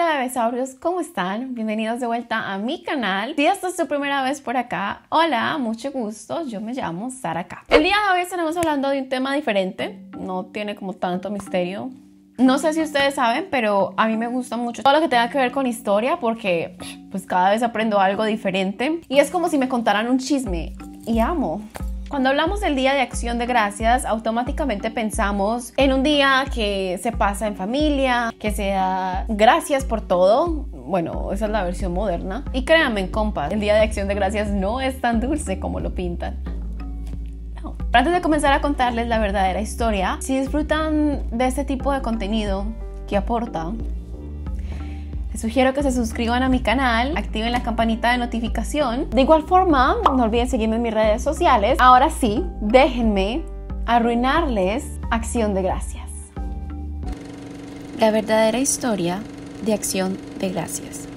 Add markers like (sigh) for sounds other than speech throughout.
Hola bebesaurios, ¿cómo están? Bienvenidos de vuelta a mi canal. Si esta es tu primera vez por acá, hola, mucho gusto, yo me llamo Sara K. El día de hoy estaremos hablando de un tema diferente, no tiene como tanto misterio. No sé si ustedes saben, pero a mí me gusta mucho todo lo que tenga que ver con historia porque pues cada vez aprendo algo diferente y es como si me contaran un chisme y amo cuando hablamos del Día de Acción de Gracias, automáticamente pensamos en un día que se pasa en familia, que sea gracias por todo. Bueno, esa es la versión moderna. Y créanme, compas, el Día de Acción de Gracias no es tan dulce como lo pintan. Pero antes de comenzar a contarles la verdadera historia, si disfrutan de este tipo de contenido que aporta, sugiero que se suscriban a mi canal, activen la campanita de notificación. De igual forma, no olviden seguirme en mis redes sociales. Ahora sí, déjenme arruinarles Acción de Gracias. La verdadera historia de Acción de Gracias.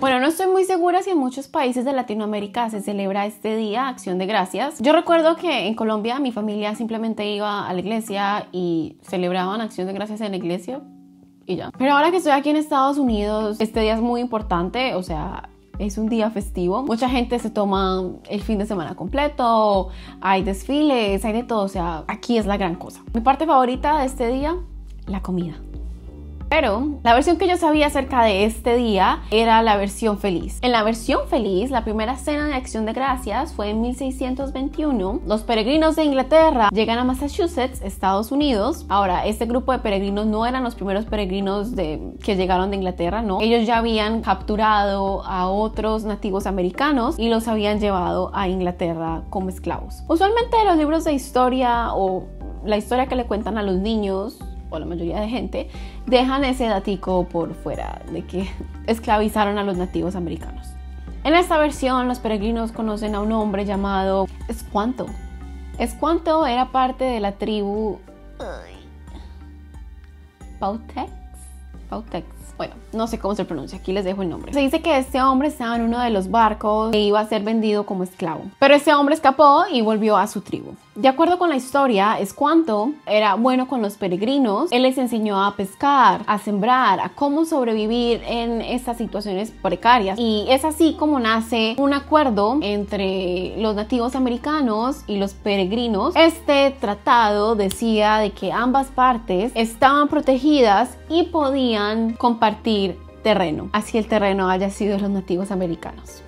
Bueno, no estoy muy segura si en muchos países de Latinoamérica se celebra este día, Acción de Gracias. Yo recuerdo que en Colombia mi familia simplemente iba a la iglesia y celebraban Acción de Gracias en la iglesia y ya. Pero ahora que estoy aquí en Estados Unidos, este día es muy importante, o sea, es un día festivo. Mucha gente se toma el fin de semana completo, hay desfiles, hay de todo, o sea, aquí es la gran cosa. Mi parte favorita de este día, la comida. Pero la versión que yo sabía acerca de este día era la versión feliz. En la versión feliz, la primera escena de acción de gracias fue en 1621. Los peregrinos de Inglaterra llegan a Massachusetts, Estados Unidos. Ahora, este grupo de peregrinos no eran los primeros peregrinos de, que llegaron de Inglaterra, no. Ellos ya habían capturado a otros nativos americanos y los habían llevado a Inglaterra como esclavos. Usualmente los libros de historia o la historia que le cuentan a los niños o la mayoría de gente, dejan ese datico por fuera de que (laughs) esclavizaron a los nativos americanos. En esta versión, los peregrinos conocen a un hombre llamado Escuanto. Escuanto era parte de la tribu Pautex. Pautex. Bueno, no sé cómo se pronuncia, aquí les dejo el nombre. Se dice que este hombre estaba en uno de los barcos e iba a ser vendido como esclavo. Pero ese hombre escapó y volvió a su tribu. De acuerdo con la historia, es Escuanto era bueno con los peregrinos. Él les enseñó a pescar, a sembrar, a cómo sobrevivir en estas situaciones precarias. Y es así como nace un acuerdo entre los nativos americanos y los peregrinos. Este tratado decía de que ambas partes estaban protegidas y podían compartir terreno, así el terreno haya sido de los nativos americanos.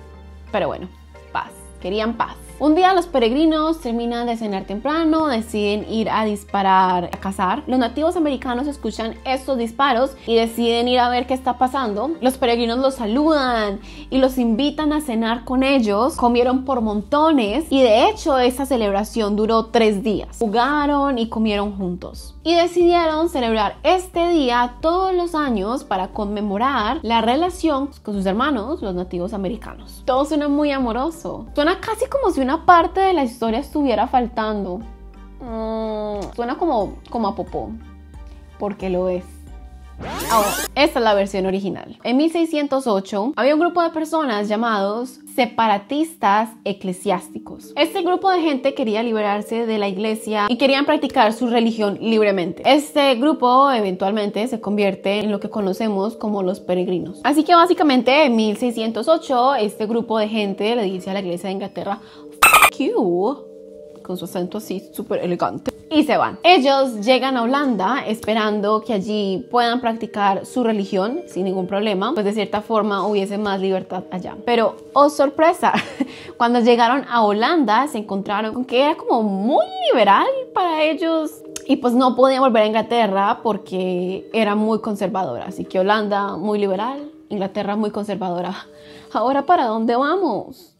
Pero bueno, paz, querían paz. Un día los peregrinos terminan de cenar temprano, deciden ir a disparar, a cazar. Los nativos americanos escuchan estos disparos y deciden ir a ver qué está pasando. Los peregrinos los saludan y los invitan a cenar con ellos. Comieron por montones y de hecho esa celebración duró tres días. Jugaron y comieron juntos. Y decidieron celebrar este día todos los años para conmemorar la relación con sus hermanos, los nativos americanos. Todo suena muy amoroso. Suena casi como si una parte de la historia estuviera faltando, mm, suena como, como a popó, porque lo es. esta es la versión original. En 1608 había un grupo de personas llamados separatistas eclesiásticos. Este grupo de gente quería liberarse de la iglesia y querían practicar su religión libremente. Este grupo eventualmente se convierte en lo que conocemos como los peregrinos. Así que básicamente en 1608 este grupo de gente le dice a la iglesia de Inglaterra, cute uh, con su acento así súper elegante. Y se van. Ellos llegan a Holanda esperando que allí puedan practicar su religión sin ningún problema, pues de cierta forma hubiese más libertad allá. Pero, oh sorpresa, (laughs) cuando llegaron a Holanda se encontraron con que era como muy liberal para ellos y pues no podían volver a Inglaterra porque era muy conservadora. Así que Holanda muy liberal, Inglaterra muy conservadora. Ahora, ¿para dónde vamos?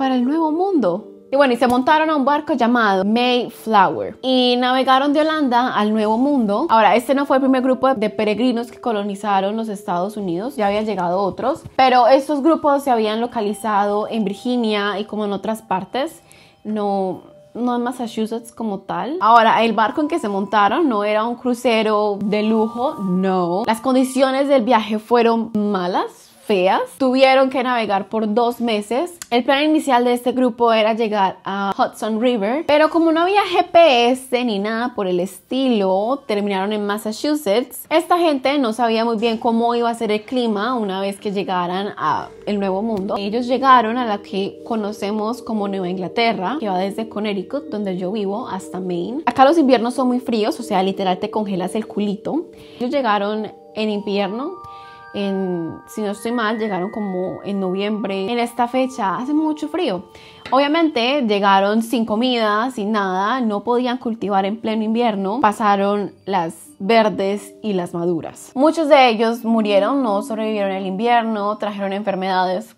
para el nuevo mundo. Y bueno, y se montaron a un barco llamado Mayflower y navegaron de Holanda al Nuevo Mundo. Ahora, este no fue el primer grupo de peregrinos que colonizaron los Estados Unidos, ya habían llegado otros, pero estos grupos se habían localizado en Virginia y como en otras partes, no, no en Massachusetts como tal. Ahora, el barco en que se montaron no era un crucero de lujo, no. Las condiciones del viaje fueron malas, Tuvieron que navegar por dos meses. El plan inicial de este grupo era llegar a Hudson River, pero como no había GPS ni nada por el estilo, terminaron en Massachusetts. Esta gente no sabía muy bien cómo iba a ser el clima una vez que llegaran a el Nuevo Mundo. Ellos llegaron a la que conocemos como Nueva Inglaterra, que va desde Connecticut, donde yo vivo, hasta Maine. Acá los inviernos son muy fríos, o sea, literal te congelas el culito. Ellos llegaron en invierno en, si no estoy mal, llegaron como en noviembre. En esta fecha hace mucho frío. Obviamente llegaron sin comida, sin nada, no podían cultivar en pleno invierno. Pasaron las verdes y las maduras. Muchos de ellos murieron, no sobrevivieron el invierno, trajeron enfermedades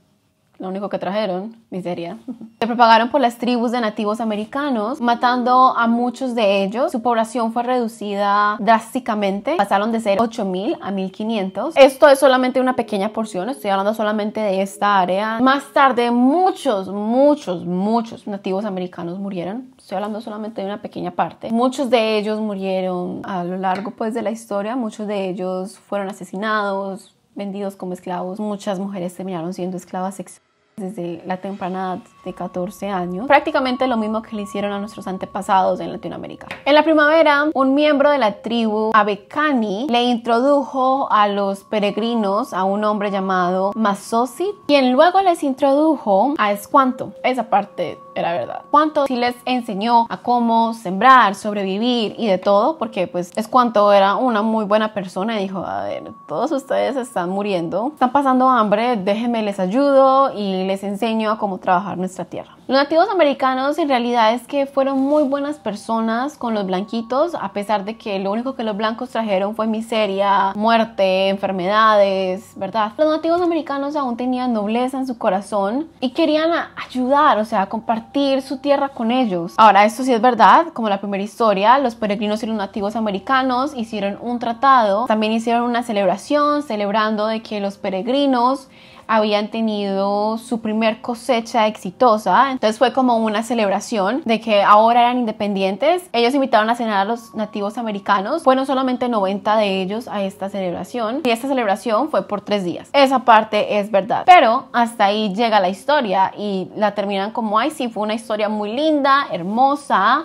lo único que trajeron, miseria, (laughs) se propagaron por las tribus de nativos americanos, matando a muchos de ellos. Su población fue reducida drásticamente, pasaron de ser 8.000 a 1.500. Esto es solamente una pequeña porción, estoy hablando solamente de esta área. Más tarde, muchos, muchos, muchos nativos americanos murieron. Estoy hablando solamente de una pequeña parte. Muchos de ellos murieron a lo largo pues, de la historia, muchos de ellos fueron asesinados vendidos como esclavos, muchas mujeres terminaron siendo esclavas sexuales desde la temprana edad de 14 años, prácticamente lo mismo que le hicieron a nuestros antepasados en Latinoamérica. En la primavera, un miembro de la tribu Abecani le introdujo a los peregrinos a un hombre llamado Masosi, quien luego les introdujo a Escuanto, esa parte era verdad. Cuánto sí les enseñó a cómo sembrar, sobrevivir y de todo, porque pues es cuanto era una muy buena persona y dijo, a ver, todos ustedes están muriendo, están pasando hambre, déjenme les ayudo y les enseño a cómo trabajar nuestra tierra. Los nativos americanos en realidad es que fueron muy buenas personas con los blanquitos, a pesar de que lo único que los blancos trajeron fue miseria, muerte, enfermedades, ¿verdad? Los nativos americanos aún tenían nobleza en su corazón y querían ayudar, o sea, compartir su tierra con ellos. Ahora, esto sí es verdad, como la primera historia, los peregrinos y los nativos americanos hicieron un tratado, también hicieron una celebración celebrando de que los peregrinos habían tenido su primer cosecha exitosa. Entonces fue como una celebración de que ahora eran independientes. Ellos invitaron a cenar a los nativos americanos. Fueron solamente 90 de ellos a esta celebración. Y esta celebración fue por tres días. Esa parte es verdad. Pero hasta ahí llega la historia y la terminan como, ay, sí, fue una historia muy linda, hermosa.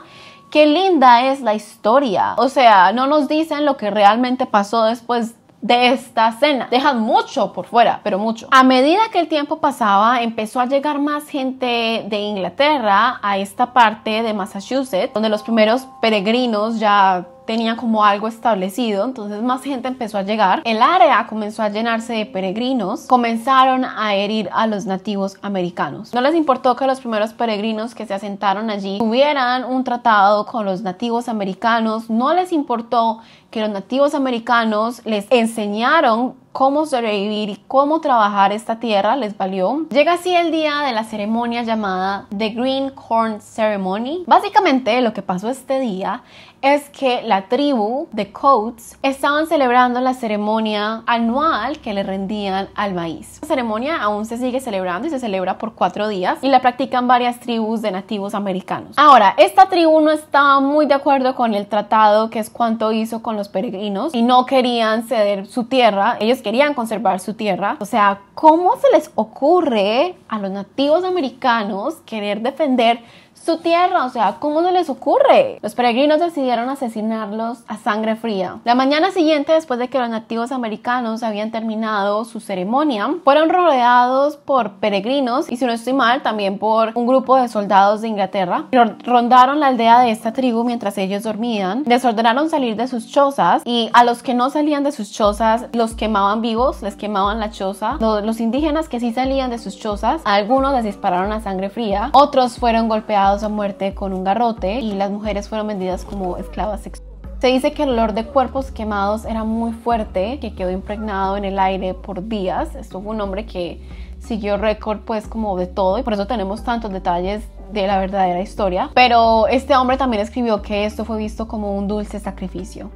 Qué linda es la historia. O sea, no nos dicen lo que realmente pasó después de esta cena. Dejan mucho por fuera, pero mucho. A medida que el tiempo pasaba, empezó a llegar más gente de Inglaterra a esta parte de Massachusetts, donde los primeros peregrinos ya tenían como algo establecido, entonces más gente empezó a llegar. El área comenzó a llenarse de peregrinos, comenzaron a herir a los nativos americanos. No les importó que los primeros peregrinos que se asentaron allí tuvieran un tratado con los nativos americanos, no les importó que los nativos americanos les enseñaron cómo sobrevivir y cómo trabajar esta tierra, les valió. Llega así el día de la ceremonia llamada The Green Corn Ceremony. Básicamente lo que pasó este día es que la tribu de Coates estaban celebrando la ceremonia anual que le rendían al maíz. La ceremonia aún se sigue celebrando y se celebra por cuatro días y la practican varias tribus de nativos americanos. Ahora, esta tribu no estaba muy de acuerdo con el tratado que es cuanto hizo con los peregrinos y no querían ceder su tierra, ellos querían conservar su tierra. O sea, ¿cómo se les ocurre a los nativos americanos querer defender su tierra, o sea, ¿cómo no les ocurre? Los peregrinos decidieron asesinarlos a sangre fría. La mañana siguiente, después de que los nativos americanos habían terminado su ceremonia, fueron rodeados por peregrinos y si no estoy mal, también por un grupo de soldados de Inglaterra. Rondaron la aldea de esta tribu mientras ellos dormían, les ordenaron salir de sus chozas y a los que no salían de sus chozas los quemaban vivos, les quemaban la choza. Los, indígenas que sí salían de sus chozas, a algunos les dispararon a sangre fría, otros fueron golpeados a muerte con un garrote y las mujeres fueron vendidas como esclavas sexuales. Se dice que el olor de cuerpos quemados era muy fuerte, que quedó impregnado en el aire por días. Esto fue un hombre que siguió récord pues como de todo y por eso tenemos tantos detalles de la verdadera historia. Pero este hombre también escribió que esto fue visto como un dulce sacrificio.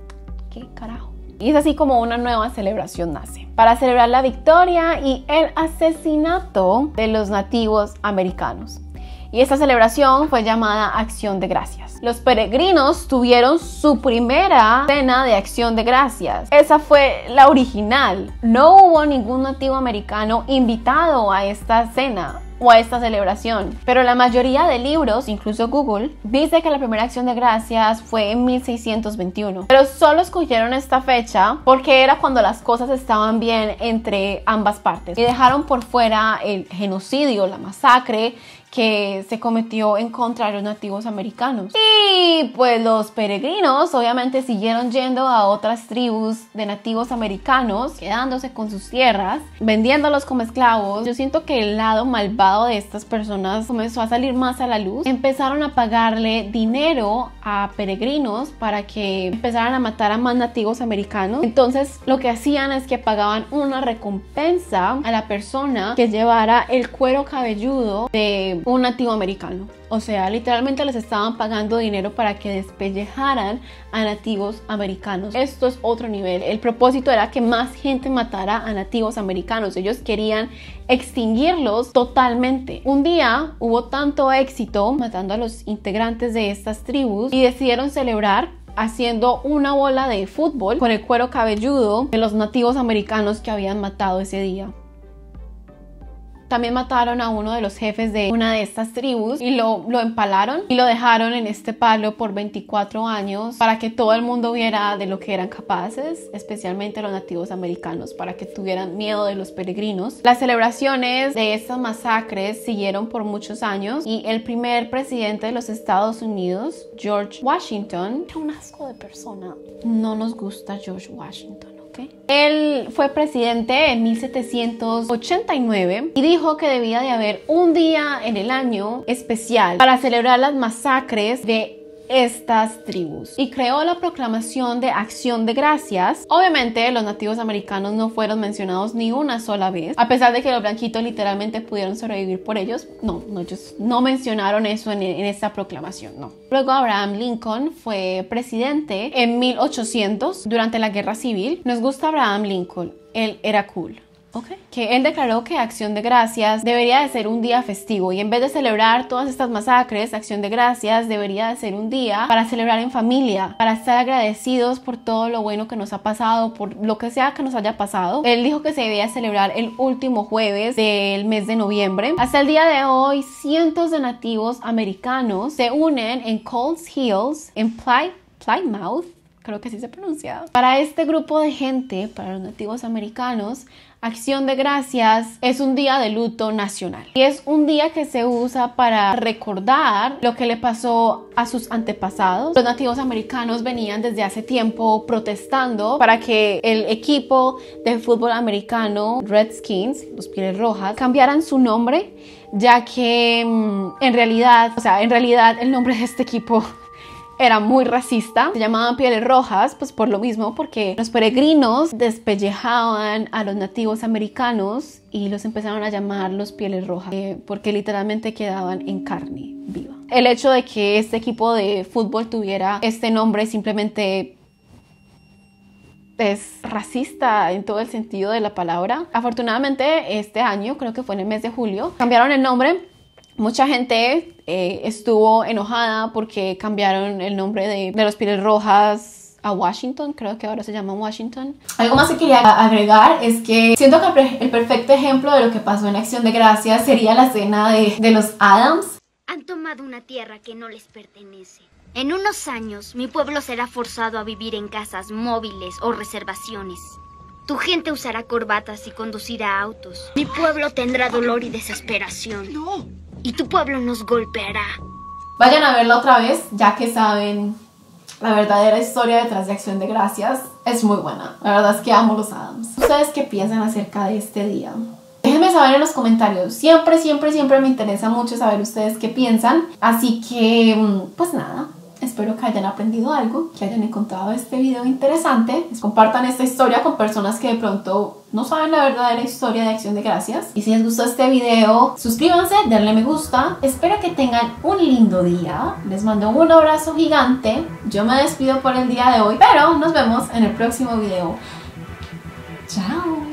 ¿Qué carajo? Y es así como una nueva celebración nace, para celebrar la victoria y el asesinato de los nativos americanos y esta celebración fue llamada Acción de Gracias. Los peregrinos tuvieron su primera cena de Acción de Gracias. Esa fue la original. No hubo ningún nativo americano invitado a esta cena o a esta celebración. Pero la mayoría de libros, incluso Google, dice que la primera acción de gracias fue en 1621. Pero solo escogieron esta fecha porque era cuando las cosas estaban bien entre ambas partes. Y dejaron por fuera el genocidio, la masacre que se cometió en contra de los nativos americanos. Y pues los peregrinos obviamente siguieron yendo a otras tribus de nativos americanos, quedándose con sus tierras, vendiéndolos como esclavos. Yo siento que el lado malvado de estas personas comenzó a salir más a la luz. Empezaron a pagarle dinero a peregrinos para que empezaran a matar a más nativos americanos. Entonces lo que hacían es que pagaban una recompensa a la persona que llevara el cuero cabelludo de un, nativo americano. O sea, literalmente les estaban pagando dinero para que despellejaran a nativos americanos. Esto es otro nivel. El propósito era que más gente matara a nativos americanos. Ellos querían extinguirlos totalmente. Un día hubo tanto éxito matando a los integrantes de estas tribus y decidieron celebrar haciendo una bola de fútbol con el cuero cabelludo de los nativos americanos que habían matado ese día. También mataron a uno de los jefes de una de estas tribus y lo, empalaron y lo dejaron en este palo por 24 años para que todo el mundo viera de lo que eran capaces, especialmente los nativos americanos, para que tuvieran miedo de los peregrinos. Las celebraciones de estas masacres siguieron por muchos años y el primer presidente de los Estados Unidos, George Washington, es un asco de persona. No nos gusta George Washington. Él fue presidente en 1789 y dijo que debía de haber un día en el año especial para celebrar las masacres de estas tribus y creó la proclamación de acción de gracias. Obviamente los nativos americanos no fueron mencionados ni una sola vez, a pesar de que los blanquitos literalmente pudieron sobrevivir por ellos, no, no no mencionaron eso en, en esta proclamación, no. Luego Abraham Lincoln fue presidente en 1800 durante la guerra civil. Nos gusta Abraham Lincoln, él era cool. Que él declaró que Acción de Gracias debería de ser un día festivo y en vez de celebrar todas estas masacres, Acción de Gracias debería de ser un día para celebrar en familia, para estar agradecidos por todo lo bueno que nos ha pasado, por lo que sea que nos haya pasado. Él dijo que se debía celebrar el último jueves del mes de noviembre. Hasta el día de hoy, cientos de nativos americanos se unen en Coles Hills, en Plymouth, creo que así se pronuncia. Para este grupo de gente, para los nativos americanos, Acción de Gracias es un día de luto nacional y es un día que se usa para recordar lo que le pasó a sus antepasados. Los nativos americanos venían desde hace tiempo protestando para que el equipo de fútbol americano Redskins, los Pieles Rojas, cambiaran su nombre ya que mm, en realidad, o sea, en realidad el nombre de este equipo era muy racista. Se llamaban pieles rojas, pues por lo mismo, porque los peregrinos despellejaban a los nativos americanos y los empezaron a llamar los pieles rojas, eh, porque literalmente quedaban en carne viva. El hecho de que este equipo de fútbol tuviera este nombre simplemente es racista en todo el sentido de la palabra. Afortunadamente este año, creo que fue en el mes de julio, cambiaron el nombre Mucha gente eh, estuvo enojada porque cambiaron el nombre de, de los Pires Rojas a Washington, creo que ahora se llama Washington. Algo más que quería agregar es que siento que el perfecto ejemplo de lo que pasó en Acción de Gracias sería la escena de, de los Adams. Han tomado una tierra que no les pertenece. En unos años, mi pueblo será forzado a vivir en casas móviles o reservaciones. Tu gente usará corbatas y conducirá autos. Mi pueblo tendrá dolor y desesperación. No y tu pueblo nos golpeará. Vayan a verla otra vez, ya que saben la verdadera historia detrás de Acción de Gracias. Es muy buena. La verdad es que amo los Adams. ¿Ustedes qué piensan acerca de este día? Déjenme saber en los comentarios. Siempre, siempre, siempre me interesa mucho saber ustedes qué piensan. Así que, mm, pues nada. Espero que hayan aprendido algo, que hayan encontrado este video interesante. Les compartan esta historia con personas que de pronto no saben la verdadera historia de Acción de Gracias. Y si les gustó este video, suscríbanse, denle me gusta. Espero que tengan un lindo día. Les mando un abrazo gigante. Yo me despido por el día de hoy, pero nos vemos en el próximo video. Chao.